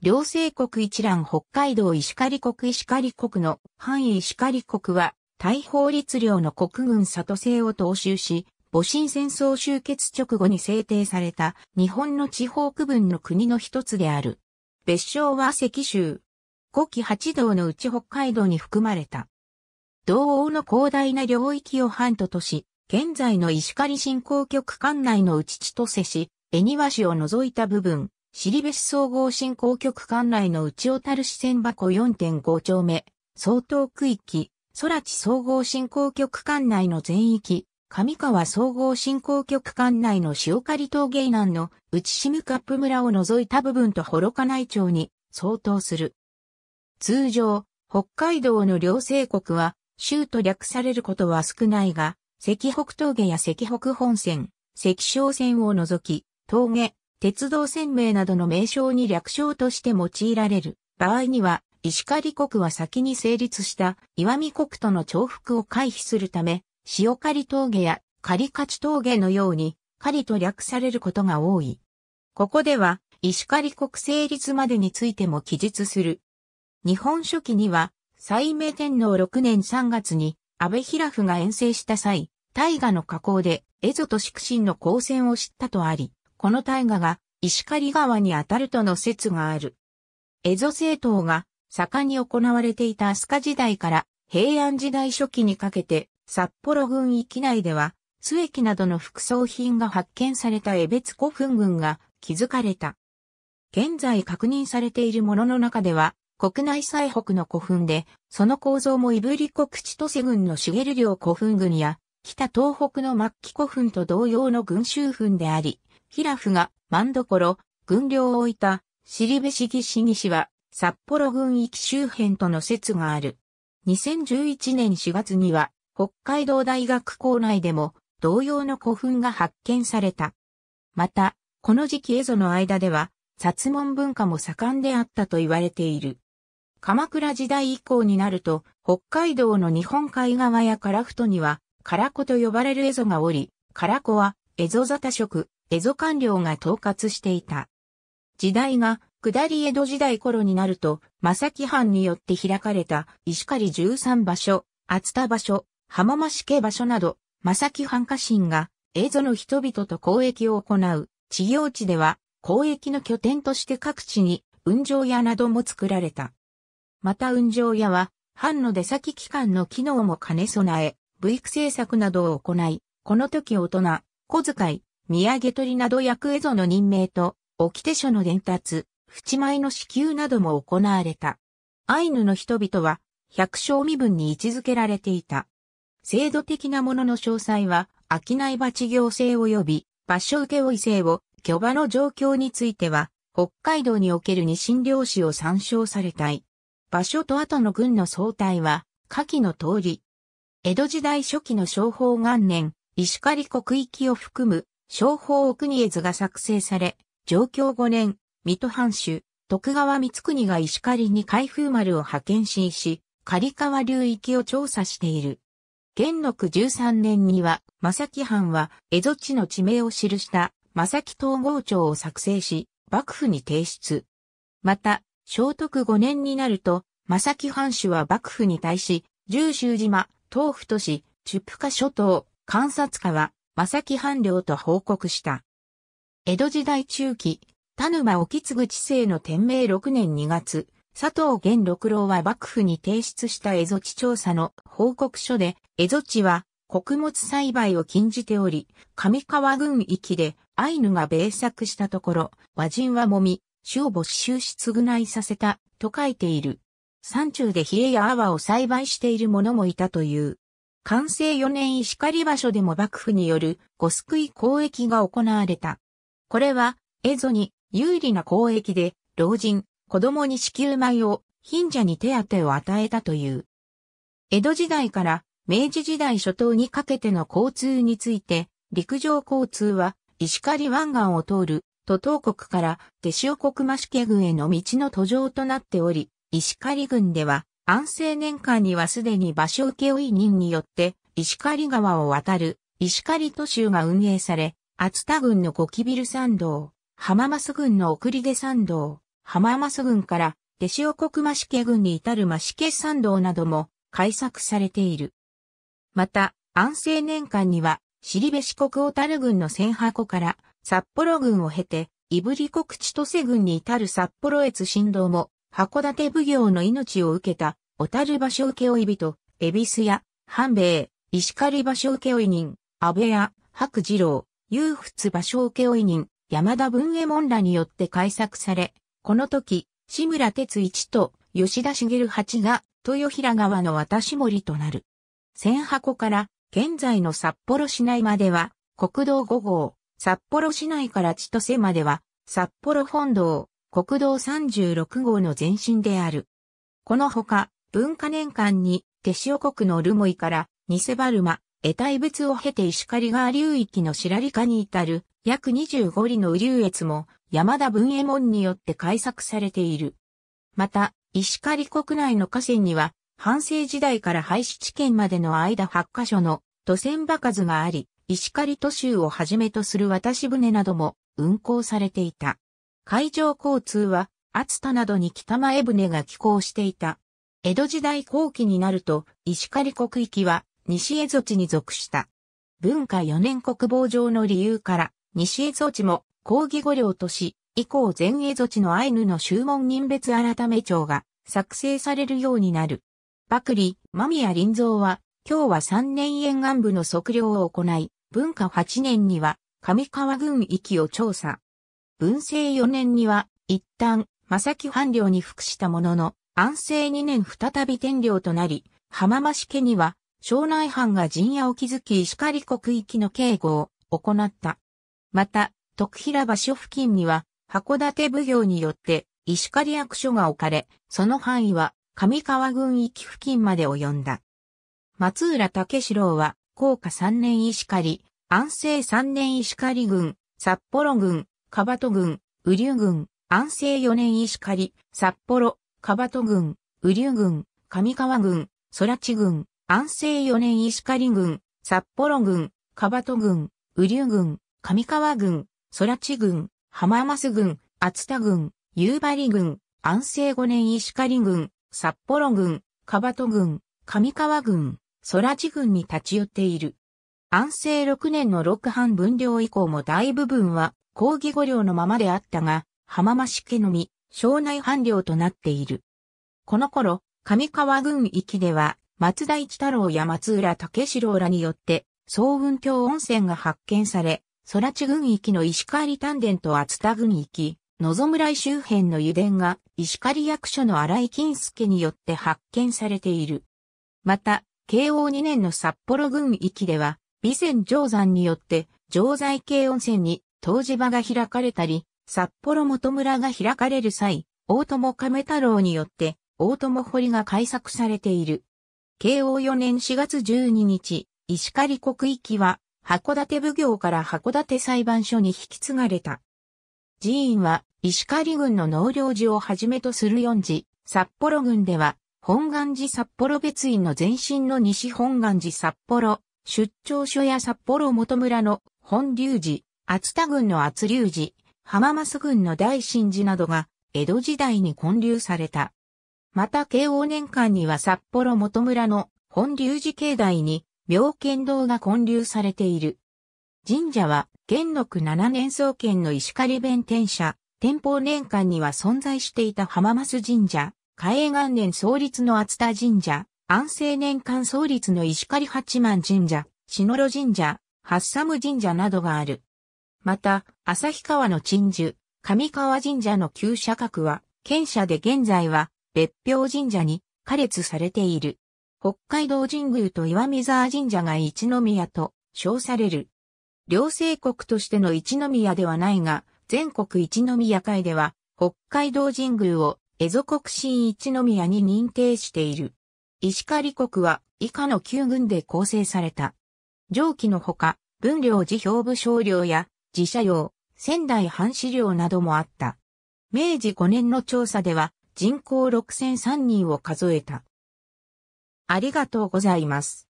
両政国一覧北海道石狩国石狩国の範囲石狩国は、大法律領の国軍里制を踏襲し、戊辰戦争終結直後に制定された日本の地方区分の国の一つである。別称は関州。古期八道のうち北海道に含まれた。道央の広大な領域を半島とし、現在の石狩振興局管内の内千歳市、恵庭市を除いた部分、ベス総合振興局管内の内小樽支線箱4.5丁目、相当区域、空地総合振興局管内の全域、上川総合振興局管内の塩刈峠南の内シカップ村を除いた部分と幌加内町に相当する。通常、北海道の両西国は、州と略されることは少ないが、関北峠や関北本線、関小線を除き、峠、鉄道鮮明などの名称に略称として用いられる場合には、石狩国は先に成立した岩見国との重複を回避するため、塩狩峠や狩勝峠のように、狩と略されることが多い。ここでは、石狩国成立までについても記述する。日本書紀には、西明天皇6年3月に、安倍平夫が遠征した際、大河の河口で、蝦夷と宿神の交戦を知ったとあり、この大河が石狩川にあたるとの説がある。蝦夷政党が盛んに行われていた飛鳥時代から平安時代初期にかけて札幌郡域内では末期などの副葬品が発見された江別古墳群が築かれた。現在確認されているものの中では国内最北の古墳で、その構造も胆振国千歳郡の茂領古墳群や北東北の末期古墳と同様の群衆墳であり、ヒラフが万所、軍領を置いた、尻部市岸岸は、札幌軍域周辺との説がある。2011年4月には、北海道大学校内でも、同様の古墳が発見された。また、この時期蝦夷の間では、薩門文化も盛んであったと言われている。鎌倉時代以降になると、北海道の日本海側や樺太には、唐子と呼ばれる蝦夷がおり、唐子は、蝦夷沙汰食、江戸官僚が統括していた。時代が下り江戸時代頃になると、正木藩によって開かれた石狩十三場所、厚田場所、浜増家場所など、正木藩家臣が江戸の人々と交易を行う地業地では交易の拠点として各地に運上屋なども作られた。また運上屋は、藩の出先機関の機能も兼ね備え、武育政策などを行い、この時大人、小遣い、土産取りなど役絵図の任命と、掟書の伝達、淵米の支給なども行われた。アイヌの人々は、百姓身分に位置づけられていた。制度的なものの詳細は、商い鉢行政及び、場所請負制を、巨場の状況については、北海道における二神漁師を参照されたい。場所と後の軍の総体は、下記の通り。江戸時代初期の商法元年、石狩国域を含む商法奥国絵図が作成され、上京5年、水戸藩主、徳川光国が石狩に開封丸を派遣しし、狩川流域を調査している。元禄13年には、正木藩は、江戸地の地名を記した、正木統合町を作成し、幕府に提出。また、正徳5年になると、正木藩主は幕府に対し、十州島、東府都市、中府下諸島、観察川、正木藩領と報告した。江戸時代中期、田沼沖継治世の天明6年2月、佐藤玄六郎は幕府に提出した蝦夷地調査の報告書で、蝦夷地は穀物栽培を禁じており、上川郡域でアイヌが米作したところ、和人はもみ、種を没収し償いさせた、と書いている。山中で冷えや泡を栽培している者もいたという。完成4年石狩場所でも幕府による五救い交易が行われた。これは、蝦夷に有利な交易で、老人、子供に支給米を、貧者に手当を与えたという。江戸時代から明治時代初頭にかけての交通について、陸上交通は石狩湾岸を通る都東国から手塩国増家郡への道の途上となっており、石狩郡では安政年間にはすでに場所請負人によって石狩川を渡る石狩都州が運営され、厚田郡のゴキビル山道、浜松郡の送り出山道、浜松郡から弟子王国増家郡に至る増家山道なども開削されている。また、安政年間には、尻部四国小樽郡の千箱から札幌郡を経て、胆振り国千歳郡に至る札幌越新道も函館奉行の命を受けた、小樽場所請負人、恵比寿屋、半兵衛、石狩場所請負人、安倍屋、白次郎、裕仏場所請負人、山田文衛門らによって改作され、この時、志村哲一と吉田茂八が豊平川の渡し森となる。千箱から現在の札幌市内までは国道5号、札幌市内から千歳までは札幌本堂、国道36号の前身である。このほか、文化年間に、手塩国のルモイから、ニセバルマ、得体物を経て石狩川流域の白里化に至る、約25里の流越も、山田文衛門によって改作されている。また、石狩国内の河川には、半世時代から廃止地圏までの間8カ所の都船場数があり、石狩都州をはじめとする渡し船なども運行されていた。海上交通は、熱田などに北前船が寄港していた。江戸時代後期になると、石狩国域は、西江夷地に属した。文化4年国防上の理由から、西江夷地も、抗議御領とし、以降全江夷地のアイヌの宗門人別改め帳が作成されるようになる。バクリ、間宮林蔵は、今日は3年沿岸部の測量を行い、文化8年には、上川郡域を調査。文政4年には、一旦、正木藩領に服したものの、安政2年再び天領となり、浜増家には、庄内藩が陣屋を築き石狩国域の警護を行った。また、徳平場所付近には、函館奉行によって、石狩役所が置かれ、その範囲は、上川郡域付近まで及んだ。松浦武四郎は、高下3年石狩、安政3年石狩郡、札幌郡、カバト郡、ウリュ郡、安政4年石狩、札幌、カバト郡、ウリュ郡、上川郡、空地郡、安政4年石狩郡、札幌郡、カバト郡、ウリュ郡、上川郡、空地郡、浜松郡、厚田郡、夕張郡、安政5年石狩郡、札幌郡、カバト郡、上川郡、空地郡に立ち寄っている。安政6年の六藩分領以降も大部分は抗議御領のままであったが、浜増家のみ、省内藩領となっている。この頃、上川郡域では、松田一太郎や松浦武四郎らによって、総雲峡温泉が発見され、空地郡域の石狩丹田と厚田郡域、野ぞ村井周辺の油田が石狩役所の荒井金介によって発見されている。また、慶応2年の札幌郡域では、備前定山によって、定在系温泉に当時場が開かれたり、札幌元村が開かれる際、大友亀太郎によって、大友堀が開作されている。慶応4年4月12日、石狩国域は、函館奉行から函館裁判所に引き継がれた。寺院は、石狩郡の農業寺をはじめとする四寺、札幌郡では、本願寺札幌別院の前身の西本願寺札幌、出張所や札幌元村の本龍寺、厚田郡の厚隆寺、浜松郡の大神寺などが江戸時代に建立された。また慶応年間には札幌元村の本隆寺境内に妙見堂が建立されている。神社は元禄7年創建の石狩弁天社、天保年間には存在していた浜松神社、嘉永元年創立の厚田神社、安政年間創立の石狩八幡神社、篠路神社、八寒神社などがある。また、旭川の鎮守、上川神社の旧社格は、県社で現在は、別表神社に、加列されている。北海道神宮と岩見沢神社が一宮と称される。両政国としての一宮ではないが、全国一宮会では、北海道神宮を蝦夷国新一宮に認定している。石狩国は以下の9軍で構成された。上記のほか、分領寺表部少領や自社用、仙台藩資料などもあった。明治5年の調査では人口6003人を数えた。ありがとうございます。